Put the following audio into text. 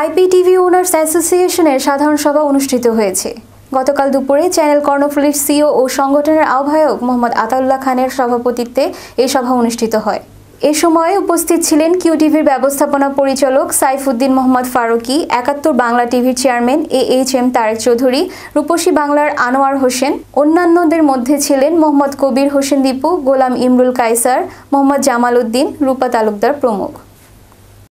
IPTV owners অ্যাসোসিয়েশনের সাধারণ সভা অনুষ্ঠিত হয়েছে গতকাল দুপুরে চ্যানেল কর্ণফুলির সিও ও সংগঠনের আহ্বায়ক মোহাম্মদ আতাউল্লাহ খানের সভাপতিত্বে এই সভা অনুষ্ঠিত হয় এ সময় উপস্থিত ছিলেন কিউটিভির ব্যবস্থাপনা পরিচালক সাইফুদ্দিন মোহাম্মদ ফারুকি একাত্তর বাংলা টিভির chairman A H M Tareq Chowdhury রূপসী বাংলার আনোয়ার হোসেন অন্যান্যদের মধ্যে ছিলেন মোহাম্মদ কবির হোসেন দীপু গোলাম ইমরুল কাইসার মোহাম্মদ জামাল উদ্দিন রূপা তালুকদার প্রমুখ